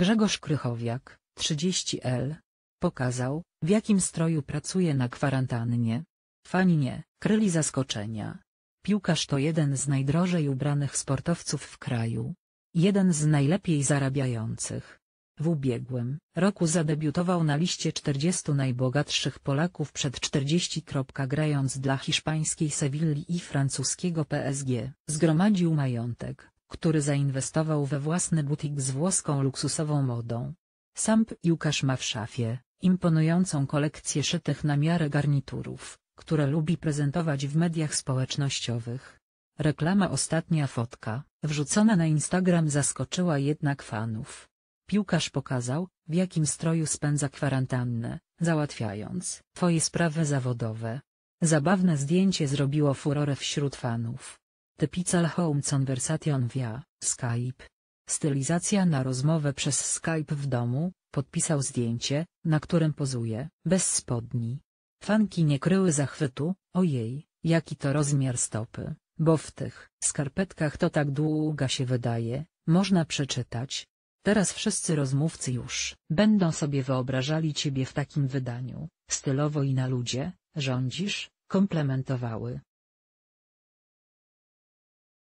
Grzegorz Krychowiak, 30L. Pokazał, w jakim stroju pracuje na kwarantannie. Fani nie kryli zaskoczenia. Piłkarz to jeden z najdrożej ubranych sportowców w kraju. Jeden z najlepiej zarabiających. W ubiegłym roku zadebiutował na liście 40 najbogatszych Polaków przed 40. Grając dla hiszpańskiej Sewilli i francuskiego PSG. Zgromadził majątek który zainwestował we własny butik z włoską luksusową modą. Samp Jukasz ma w szafie imponującą kolekcję szytych na miarę garniturów, które lubi prezentować w mediach społecznościowych. Reklama ostatnia fotka, wrzucona na Instagram zaskoczyła jednak fanów. Piłkarz pokazał, w jakim stroju spędza kwarantannę, załatwiając twoje sprawy zawodowe. Zabawne zdjęcie zrobiło furorę wśród fanów, Typical Home Conversation via Skype. Stylizacja na rozmowę przez Skype w domu, podpisał zdjęcie, na którym pozuje, bez spodni. Fanki nie kryły zachwytu, ojej, jaki to rozmiar stopy, bo w tych skarpetkach to tak długa się wydaje, można przeczytać. Teraz wszyscy rozmówcy już będą sobie wyobrażali ciebie w takim wydaniu, stylowo i na ludzie, rządzisz, komplementowały.